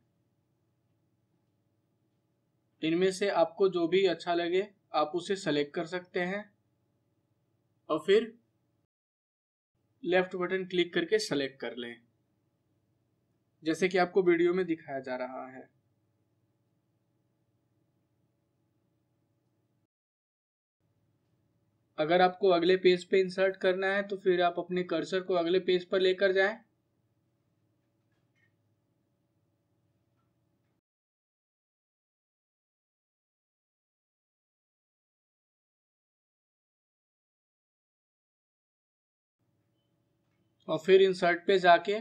इनमें से आपको जो भी अच्छा लगे आप उसे सेलेक्ट कर सकते हैं और फिर लेफ्ट बटन क्लिक करके सेलेक्ट कर लें जैसे कि आपको वीडियो में दिखाया जा रहा है अगर आपको अगले पेज पे इंसर्ट करना है तो फिर आप अपने कर्सर को अगले पेज पर लेकर जाएं और फिर इंसर्ट पे जाके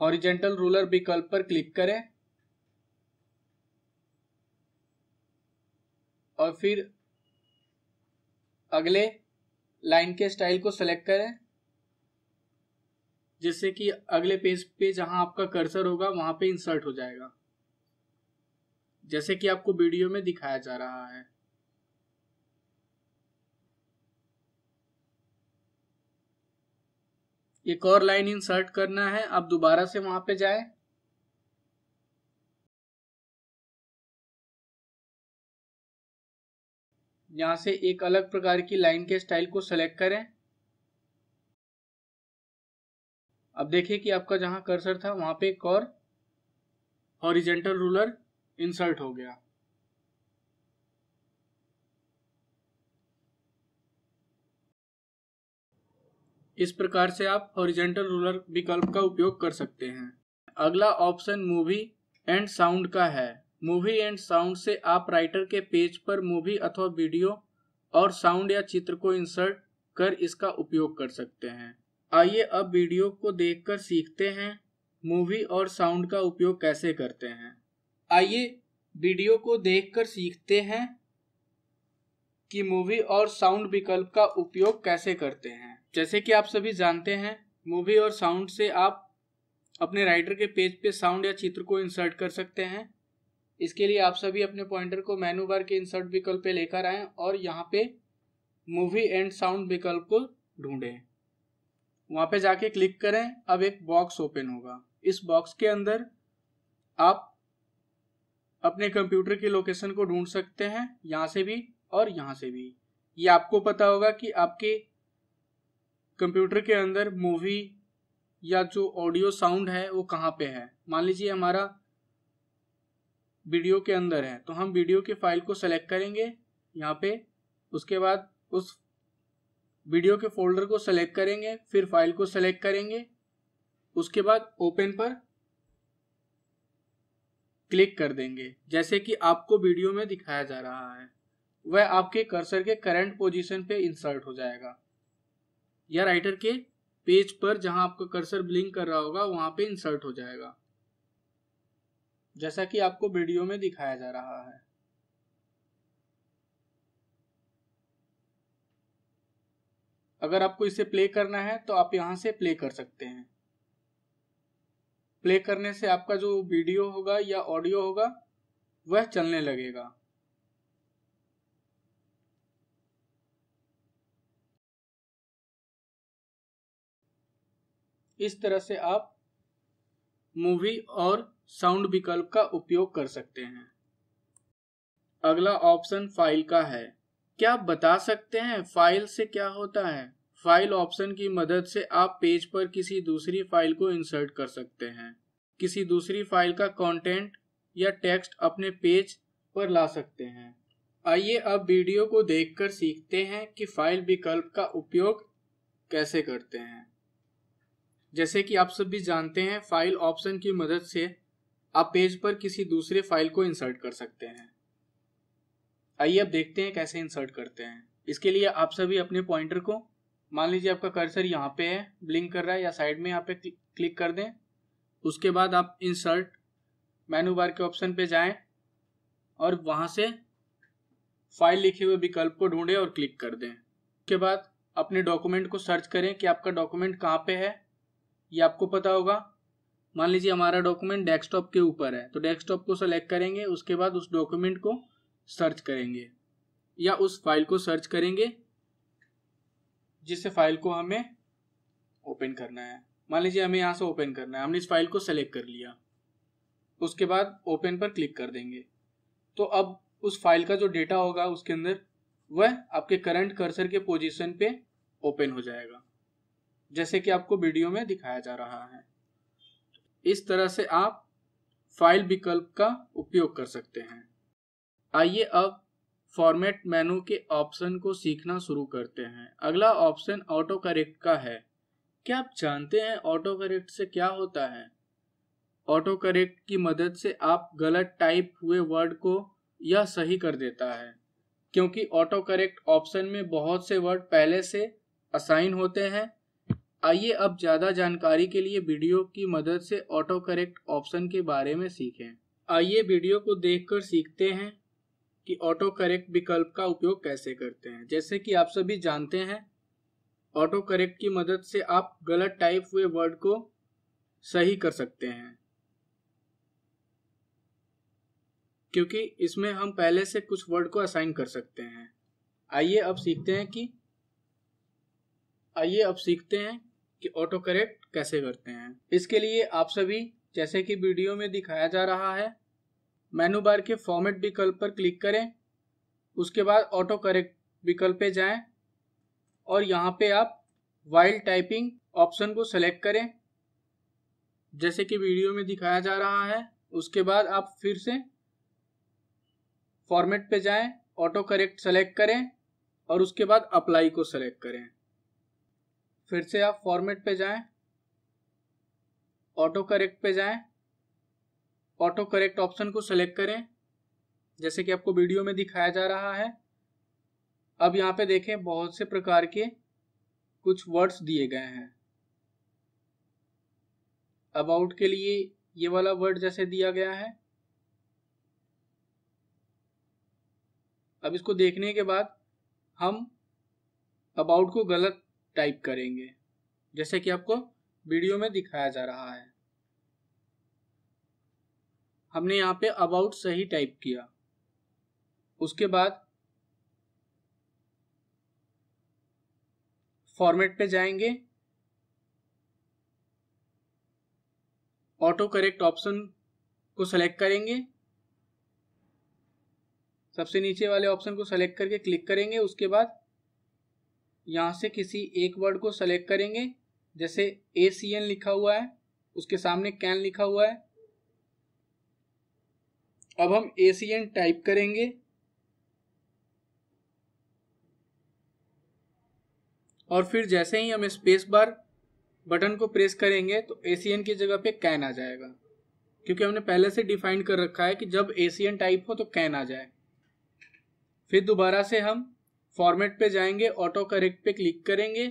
हॉरिजेंटल रूलर विकल्प पर क्लिक करें और फिर अगले लाइन के स्टाइल को सेलेक्ट करें जिससे कि अगले पेज पे जहां आपका कर्सर होगा वहां पे इंसर्ट हो जाएगा जैसे कि आपको वीडियो में दिखाया जा रहा है एक और लाइन इंसर्ट करना है आप दोबारा से वहां पे जाए यहां से एक अलग प्रकार की लाइन के स्टाइल को सेलेक्ट करें अब देखिए कि आपका जहां कर्सर था वहां पे एक और हॉरिजेंटल रूलर इंसर्ट हो गया इस प्रकार से आप हॉरिजेंटल रूलर विकल्प का उपयोग कर सकते हैं अगला ऑप्शन मूवी एंड साउंड का है मूवी एंड साउंड से आप राइटर के पेज पर मूवी अथवा वीडियो और साउंड या चित्र को इंसर्ट कर इसका उपयोग कर सकते हैं आइए अब वीडियो को देखकर सीखते हैं मूवी और साउंड का उपयोग कैसे करते हैं आइए वीडियो को देखकर सीखते हैं कि मूवी और साउंड विकल्प का उपयोग कैसे करते हैं जैसे कि आप सभी जानते हैं मूवी और साउंड से आप अपने राइटर के पेज पे साउंड या चित्र को इंसर्ट कर सकते हैं इसके लिए आप सभी अपने पॉइंटर को मेनू बार के इंसर्ट विकल्प पे लेकर आएं और यहाँ पे मूवी एंड साउंड विकल्प को ढूंढें वहाँ पे जाके क्लिक करें अब एक बॉक्स ओपन होगा इस बॉक्स के अंदर आप अपने कंप्यूटर की लोकेशन को ढूंढ सकते हैं यहाँ से भी और यहाँ से भी ये यह आपको पता होगा कि आपके कंप्यूटर के अंदर मूवी या जो ऑडियो साउंड है वो कहाँ पे है मान लीजिए हमारा वीडियो के अंदर है तो हम वीडियो के फाइल को सेलेक्ट करेंगे यहाँ पे उसके बाद उस वीडियो के फोल्डर को सेलेक्ट करेंगे फिर फाइल को सेलेक्ट करेंगे उसके बाद ओपन पर क्लिक कर देंगे जैसे कि आपको वीडियो में दिखाया जा रहा है वह आपके कर्सर के करंट पोजीशन पे इंसर्ट हो जाएगा या राइटर के पेज पर जहां आपका कर्सर ब्लिंक कर रहा होगा वहां पे इंसर्ट हो जाएगा जैसा कि आपको वीडियो में दिखाया जा रहा है अगर आपको इसे प्ले करना है तो आप यहां से प्ले कर सकते हैं प्ले करने से आपका जो वीडियो होगा या ऑडियो होगा वह चलने लगेगा इस तरह से आप मूवी और साउंड विकल्प का उपयोग कर सकते हैं अगला ऑप्शन फाइल का है क्या आप बता सकते हैं फाइल से क्या होता है फाइल ऑप्शन की मदद से आप पेज पर किसी दूसरी फाइल को इंसर्ट कर सकते हैं किसी दूसरी फाइल का कंटेंट या टेक्स्ट अपने पेज पर ला सकते हैं आइए अब वीडियो को देखकर सीखते हैं कि फाइल विकल्प का उपयोग कैसे करते हैं जैसे कि आप सब भी जानते हैं फाइल ऑप्शन की मदद से आप पेज पर किसी दूसरे फाइल को इंसर्ट कर सकते हैं आइए अब देखते हैं कैसे इंसर्ट करते हैं इसके लिए आप सभी अपने पॉइंटर को मान लीजिए आपका कर्सर यहाँ पे है ब्लिंक कर रहा है या साइड में यहाँ पे क्लिक कर दें उसके बाद आप इंसर्ट मेनू बार के ऑप्शन पे जाएं और वहाँ से फाइल लिखे हुए विकल्प को ढूंढें और क्लिक कर दें उसके बाद अपने डॉक्यूमेंट को सर्च करें कि आपका डॉक्यूमेंट कहाँ पे है ये आपको पता होगा मान लीजिए हमारा डॉक्यूमेंट डेस्कटॉप के ऊपर है तो डेस्कटॉप को सेलेक्ट करेंगे उसके बाद उस डॉक्यूमेंट को सर्च करेंगे या उस फाइल को सर्च करेंगे जिससे फाइल को हमें ओपन करना है मान लीजिए हमें यहाँ से ओपन करना है हमने इस फाइल को सेलेक्ट कर लिया उसके बाद ओपन पर क्लिक कर देंगे तो अब उस फाइल का जो डेटा होगा उसके अंदर वह आपके करंट कर्सर के पोजीशन पे ओपन हो जाएगा जैसे कि आपको वीडियो में दिखाया जा रहा है इस तरह से आप फाइल विकल्प का उपयोग कर सकते हैं आइए अब फॉर्मेट मेनू के ऑप्शन को सीखना शुरू करते हैं अगला ऑप्शन ऑटो करेक्ट का है क्या आप जानते हैं ऑटो करेक्ट से क्या होता है ऑटो करेक्ट की मदद से आप गलत टाइप हुए वर्ड को यह सही कर देता है क्योंकि ऑटो करेक्ट ऑप्शन में बहुत से वर्ड पहले से असाइन होते हैं आइए अब ज़्यादा जानकारी के लिए वीडियो की मदद से ऑटो करेक्ट ऑप्शन के बारे में सीखें आइए वीडियो को देखकर सीखते हैं कि ऑटो करेक्ट विकल्प का उपयोग कैसे करते हैं जैसे कि आप सभी जानते हैं ऑटो करेक्ट की मदद से आप गलत टाइप हुए वर्ड को सही कर सकते हैं क्योंकि इसमें हम पहले से कुछ वर्ड को असाइन कर सकते हैं आइए अब सीखते हैं कि आइए अब सीखते हैं कि ऑटो करेक्ट कैसे करते हैं इसके लिए आप सभी जैसे कि वीडियो में दिखाया जा रहा है मेनू बार के फॉर्मेट विकल्प पर क्लिक करें उसके बाद ऑटो करेक्ट विकल्प पे जाएं और यहाँ पे आप वाइल्ड टाइपिंग ऑप्शन को सेलेक्ट करें जैसे कि वीडियो में दिखाया जा रहा है उसके बाद आप फिर से फॉर्मेट पे जाएं ऑटो करेक्ट सेलेक्ट करें और उसके बाद अप्लाई को सेलेक्ट करें फिर से आप फॉर्मेट पे जाएं ऑटो करेक्ट पे जाएं ऑटो करेक्ट ऑप्शन को सेलेक्ट करें जैसे कि आपको वीडियो में दिखाया जा रहा है अब यहाँ पे देखें बहुत से प्रकार के कुछ वर्ड्स दिए गए हैं अबाउट के लिए ये वाला वर्ड जैसे दिया गया है अब इसको देखने के बाद हम अबाउट को गलत टाइप करेंगे जैसे कि आपको वीडियो में दिखाया जा रहा है हमने यहाँ पे अबाउट सही टाइप किया उसके बाद फॉर्मेट पे जाएंगे ऑटो करेक्ट ऑप्शन को सेलेक्ट करेंगे सबसे नीचे वाले ऑप्शन को सेलेक्ट करके क्लिक करेंगे उसके बाद यहाँ से किसी एक वर्ड को सेलेक्ट करेंगे जैसे ए सी एन लिखा हुआ है उसके सामने कैन लिखा हुआ है अब हम ए सी एन टाइप करेंगे और फिर जैसे ही हम स्पेस बार बटन को प्रेस करेंगे तो ए सी एन की जगह पे कैन आ जाएगा क्योंकि हमने पहले से डिफाइन कर रखा है कि जब ए सी एन टाइप हो तो कैन आ जाए फिर दोबारा से हम फॉर्मेट पे जाएंगे ऑटो करेक्ट पे क्लिक करेंगे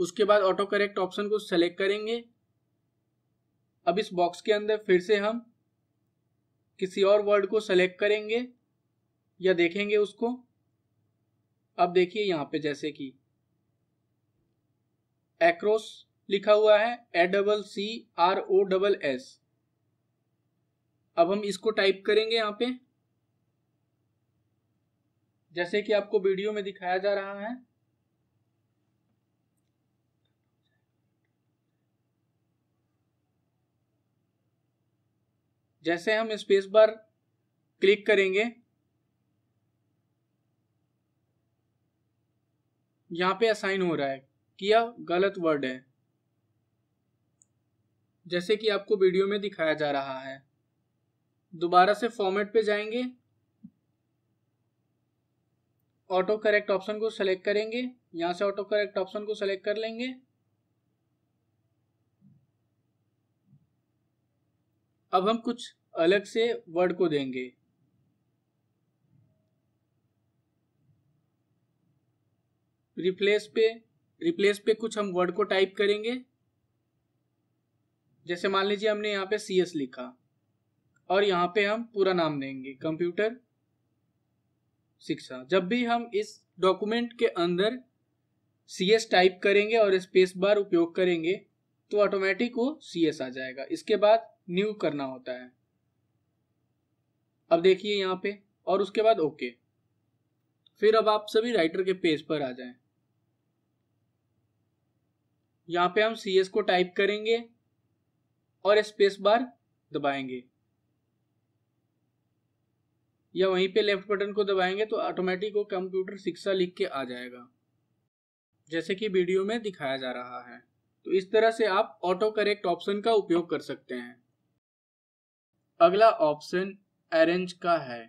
उसके बाद ऑटो करेक्ट ऑप्शन को सेलेक्ट करेंगे अब इस बॉक्स के अंदर फिर से हम किसी और वर्ड को सेलेक्ट करेंगे या देखेंगे उसको अब देखिए यहाँ पे जैसे कि एक्रोस लिखा हुआ है A double C R O double S अब हम इसको टाइप करेंगे यहाँ पे जैसे कि आपको वीडियो में दिखाया जा रहा है जैसे हम स्पेस बार क्लिक करेंगे यहां पे असाइन हो रहा है कि यह गलत वर्ड है जैसे कि आपको वीडियो में दिखाया जा रहा है दोबारा से फॉर्मेट पे जाएंगे ऑटो करेक्ट ऑप्शन को सेलेक्ट करेंगे यहाँ से ऑटो करेक्ट ऑप्शन को सेलेक्ट कर लेंगे अब हम कुछ अलग से वर्ड को देंगे रिप्लेस पे रिप्लेस पे कुछ हम वर्ड को टाइप करेंगे जैसे मान लीजिए हमने यहाँ पे सी एस लिखा और यहाँ पे हम पूरा नाम देंगे कंप्यूटर शिक्षा जब भी हम इस डॉक्यूमेंट के अंदर सी एस टाइप करेंगे और स्पेस बार उपयोग करेंगे तो ऑटोमेटिक वो सी एस आ जाएगा इसके बाद न्यू करना होता है अब देखिए यहाँ पे और उसके बाद ओके फिर अब आप सभी राइटर के पेज पर आ जाएं यहाँ पे हम सी एस को टाइप करेंगे और स्पेस बार दबाएंगे या वहीं पे लेफ्ट बटन को दबाएंगे तो ऑटोमेटिक वो कंप्यूटर शिक्षा लिख के आ जाएगा जैसे कि वीडियो में दिखाया जा रहा है तो इस तरह से आप ऑटो करेक्ट ऑप्शन का उपयोग कर सकते हैं अगला ऑप्शन अरेंज का है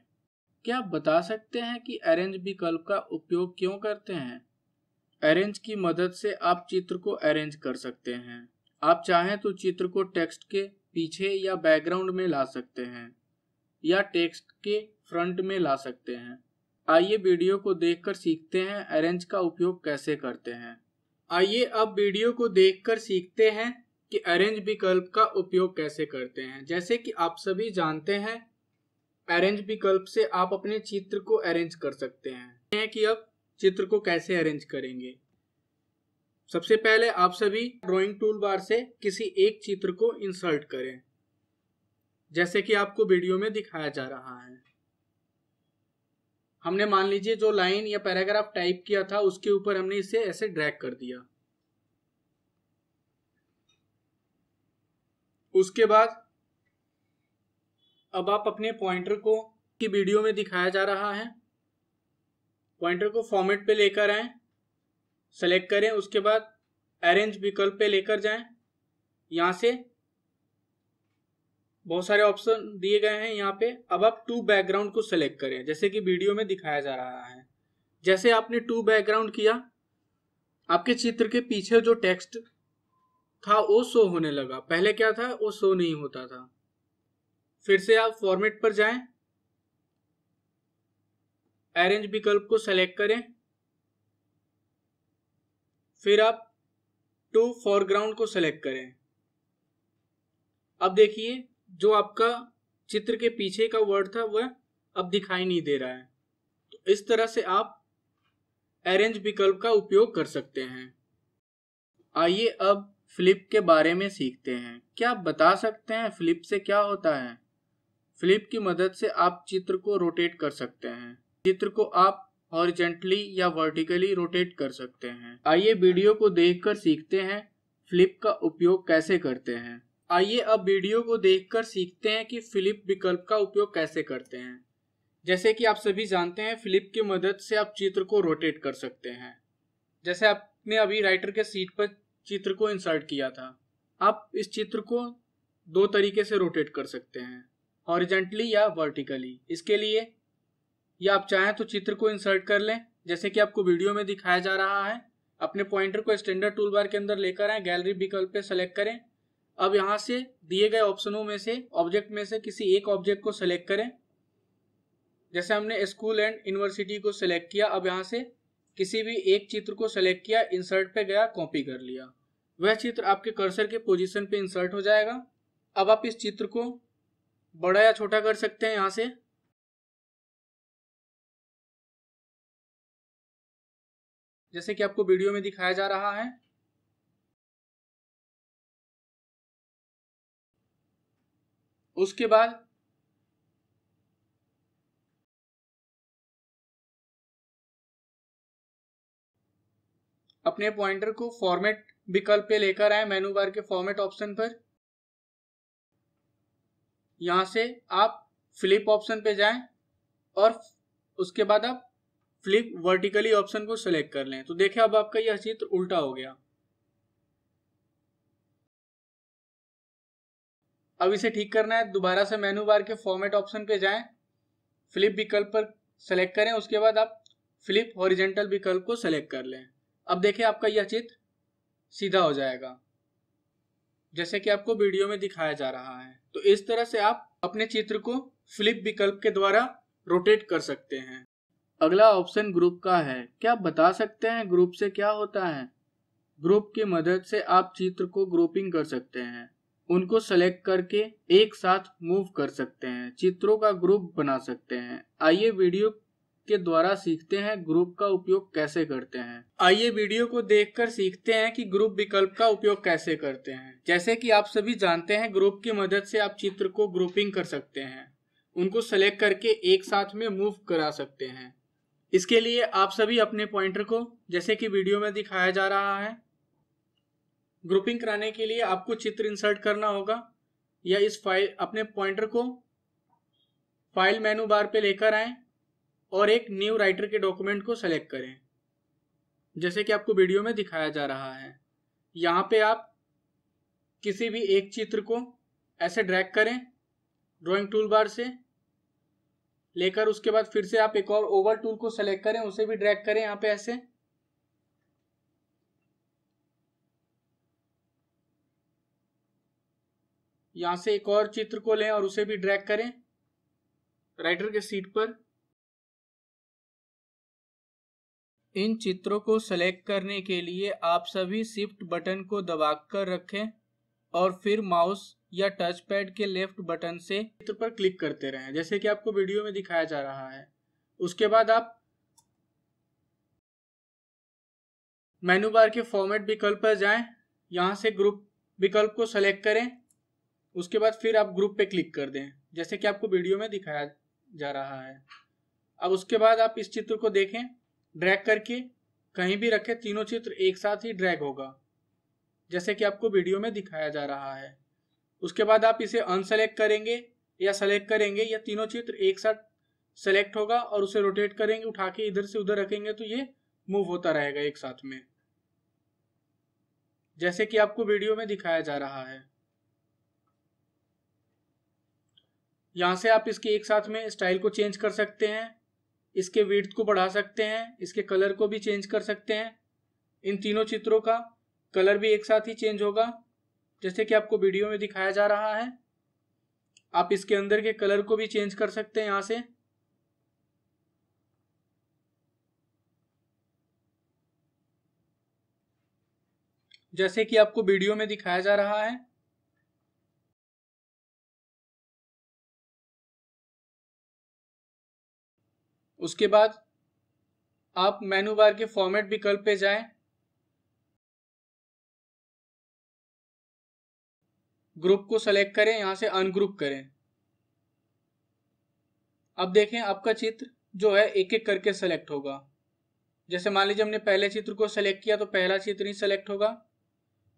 क्या आप बता सकते हैं कि अरेंज विकल्प का उपयोग क्यों करते हैं अरेंज की मदद से आप चित्र को अरेंज कर सकते हैं आप चाहें तो चित्र को टेक्स्ट के पीछे या बैकग्राउंड में ला सकते हैं या टेक्स्ट के फ्रंट में ला सकते हैं आइए वीडियो को देखकर सीखते हैं अरेंज का उपयोग कैसे करते हैं आइए अब वीडियो को देखकर सीखते हैं कि अरेंज विकल्प का उपयोग कैसे करते हैं जैसे कि आप सभी जानते हैं अरेंज विकल्प से आप अपने चित्र को अरेंज कर सकते हैं कि अब चित्र को कैसे अरेंज करेंगे सबसे पहले आप सभी ड्राइंग टूल बार से किसी एक चित्र को इंसर्ट करें जैसे कि आपको वीडियो में दिखाया जा रहा है हमने मान लीजिए जो लाइन या पैराग्राफ टाइप किया था उसके ऊपर हमने इसे ऐसे ड्रैग कर दिया उसके बाद अब आप अपने पॉइंटर को की वीडियो में दिखाया जा रहा है पॉइंटर को फॉर्मेट पे लेकर आए सेलेक्ट करें उसके बाद अरेंज विकल्प पे लेकर जाएं यहां से बहुत सारे ऑप्शन दिए गए हैं यहाँ पे अब आप टू बैकग्राउंड को सेलेक्ट करें जैसे कि वीडियो में दिखाया जा रहा है जैसे आपने टू बैकग्राउंड किया आपके चित्र के पीछे जो टेक्स्ट था वो शो होने लगा पहले क्या था वो शो नहीं होता था फिर से आप फॉर्मेट पर जाएं अरेंज विकल्प को सेलेक्ट करें फिर आप टू फोरग्राउंड को सेलेक्ट करें अब देखिए जो आपका चित्र के पीछे का वर्ड था वह अब दिखाई नहीं दे रहा है तो इस तरह से आप अरेंज विकल्प का उपयोग कर सकते हैं आइए अब फ्लिप के बारे में सीखते हैं क्या आप बता सकते हैं फ्लिप से क्या होता है फ्लिप की मदद से आप चित्र को रोटेट कर सकते हैं चित्र को आप हॉरिजेंटली या वर्टिकली रोटेट कर सकते हैं आइए वीडियो को देखकर सीखते हैं फ्लिप का उपयोग कैसे करते हैं आइए अब वीडियो को देखकर सीखते हैं कि फिलिप विकल्प का उपयोग कैसे करते हैं जैसे कि आप सभी जानते हैं फिलिप की मदद से आप चित्र को रोटेट कर सकते हैं जैसे आपने अभी राइटर के सीट पर चित्र को इंसर्ट किया था आप इस चित्र को दो तरीके से रोटेट कर सकते हैं हॉरिजेंटली या वर्टिकली इसके लिए या आप चाहें तो चित्र को इंसर्ट कर लें जैसे कि आपको वीडियो में दिखाया जा रहा है अपने पॉइंटर को स्टैंडर्ड टूल बार के अंदर लेकर आए गैलरी विकल्प पर सेलेक्ट करें अब यहां से दिए गए ऑप्शनों में से ऑब्जेक्ट में से किसी एक ऑब्जेक्ट को सिलेक्ट करें जैसे हमने स्कूल एंड यूनिवर्सिटी को सिलेक्ट किया अब यहाँ से किसी भी एक चित्र को सिलेक्ट किया इंसर्ट पे गया कॉपी कर लिया वह चित्र आपके कर्सर के पोजीशन पे इंसर्ट हो जाएगा अब आप इस चित्र को बड़ा या छोटा कर सकते हैं यहाँ से जैसे कि आपको वीडियो में दिखाया जा रहा है उसके बाद अपने पॉइंटर को फॉर्मेट विकल्प पे लेकर आए मेनू बार के फॉर्मेट ऑप्शन पर यहां से आप फ्लिप ऑप्शन पे जाएं और उसके बाद आप फ्लिप वर्टिकली ऑप्शन को सिलेक्ट कर लें तो देखे अब आपका यह चित्र उल्टा हो गया अब इसे ठीक करना है दोबारा से मेनू बार के फॉर्मेट ऑप्शन पे जाएं फ्लिप विकल्प पर सेलेक्ट करें उसके बाद आप फ्लिप हॉरिजेंटल विकल्प को सेलेक्ट कर लें अब देखिए आपका यह चित्र सीधा हो जाएगा जैसे कि आपको वीडियो में दिखाया जा रहा है तो इस तरह से आप अपने चित्र को फ्लिप विकल्प के द्वारा रोटेट कर सकते हैं अगला ऑप्शन ग्रुप का है क्या आप बता सकते हैं ग्रुप से क्या होता है ग्रुप की मदद से आप चित्र को ग्रुपिंग कर सकते हैं उनको सेलेक्ट करके एक साथ मूव कर सकते हैं चित्रों का ग्रुप बना सकते हैं आइए वीडियो के द्वारा सीखते हैं ग्रुप का उपयोग कैसे करते हैं आइए वीडियो को देखकर सीखते हैं कि ग्रुप विकल्प का उपयोग कैसे करते हैं जैसे कि आप सभी जानते हैं ग्रुप की मदद से आप चित्र को ग्रुपिंग कर सकते हैं उनको सेलेक्ट करके एक साथ में मूव करा सकते हैं इसके लिए आप सभी अपने पॉइंटर को जैसे कि वीडियो में दिखाया जा रहा है ग्रुपिंग कराने के लिए आपको चित्र इंसर्ट करना होगा या इस फाइल अपने पॉइंटर को फाइल मेनू बार पे लेकर आएं और एक न्यू राइटर के डॉक्यूमेंट को सेलेक्ट करें जैसे कि आपको वीडियो में दिखाया जा रहा है यहाँ पे आप किसी भी एक चित्र को ऐसे ड्रैग करें ड्राइंग टूल बार से लेकर उसके बाद फिर से आप एक और ओवर टूल को सेलेक्ट करें उसे भी ड्रैग करें यहाँ पे ऐसे यहां से एक और चित्र को लें और उसे भी ड्रैग करें राइटर के सीट पर इन चित्रों को सेलेक्ट करने के लिए आप सभी शिफ्ट बटन को दबाकर रखें और फिर माउस या टच पैड के लेफ्ट बटन से चित्र पर क्लिक करते रहें जैसे कि आपको वीडियो में दिखाया जा रहा है उसके बाद आप मेनू बार के फॉर्मेट विकल्प पर जाएं, यहां से ग्रुप विकल्प को सेलेक्ट करें उसके बाद फिर आप ग्रुप पे क्लिक कर दें जैसे कि आपको वीडियो में दिखाया जा रहा है अब उसके बाद आप इस चित्र को देखें ड्रैग करके कहीं भी रखें तीनों चित्र एक साथ ही ड्रैग होगा जैसे कि आपको वीडियो में दिखाया जा रहा है उसके बाद आप इसे अनसेलेक्ट करेंगे या सेलेक्ट करेंगे या तीनों चित्र एक साथ सेलेक्ट होगा और उसे रोटेट करेंगे उठा के इधर से उधर रखेंगे तो ये मूव होता रहेगा एक साथ में जैसे कि आपको वीडियो में दिखाया जा रहा है यहाँ से आप इसके एक साथ में स्टाइल को चेंज कर सकते हैं इसके वेट को बढ़ा सकते हैं इसके कलर को भी चेंज कर सकते हैं इन तीनों चित्रों का कलर भी एक साथ ही चेंज होगा जैसे कि आपको वीडियो में दिखाया जा रहा है आप इसके अंदर के कलर को भी चेंज कर सकते हैं यहाँ से जैसे कि आपको वीडियो में दिखाया जा रहा है उसके बाद आप मेनू बार के फॉर्मेट विकल्प पे जाएं ग्रुप को सेलेक्ट करें यहां से अनग्रुप करें अब देखें आपका चित्र जो है एक एक करके सेलेक्ट होगा जैसे मान लीजिए हमने पहले चित्र को सेलेक्ट किया तो पहला चित्र ही सेलेक्ट होगा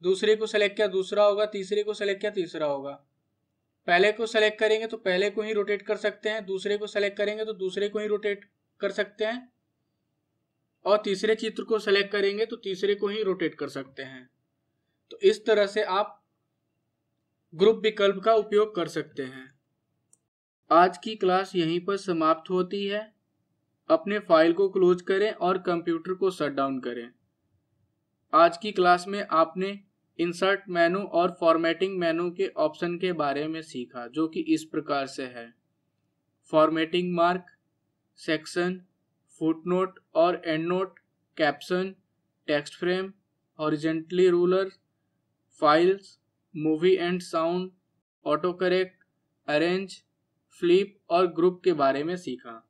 दूसरे को सेलेक्ट किया दूसरा होगा तीसरे को सेलेक्ट किया तीसरा होगा पहले को सेलेक्ट करेंगे तो पहले को ही रोटेट कर सकते हैं दूसरे को सेलेक्ट करेंगे तो दूसरे को ही रोटेट कर सकते हैं और तीसरे चित्र को सेलेक्ट करेंगे तो तीसरे को ही रोटेट कर सकते हैं तो इस तरह से आप ग्रुप विकल्प का उपयोग कर सकते हैं आज की क्लास यहीं पर समाप्त होती है अपने फाइल को क्लोज करें और कंप्यूटर को शट डाउन करें आज की क्लास में आपने इंसर्ट मेनू और फॉर्मेटिंग मेनू के ऑप्शन के बारे में सीखा जो कि इस प्रकार से है फॉर्मेटिंग मार्क सेक्शन फुटनोट और endnote caption text frame horizontally ruler files movie and sound auto correct arrange flip और ग्रुप के बारे में सीखा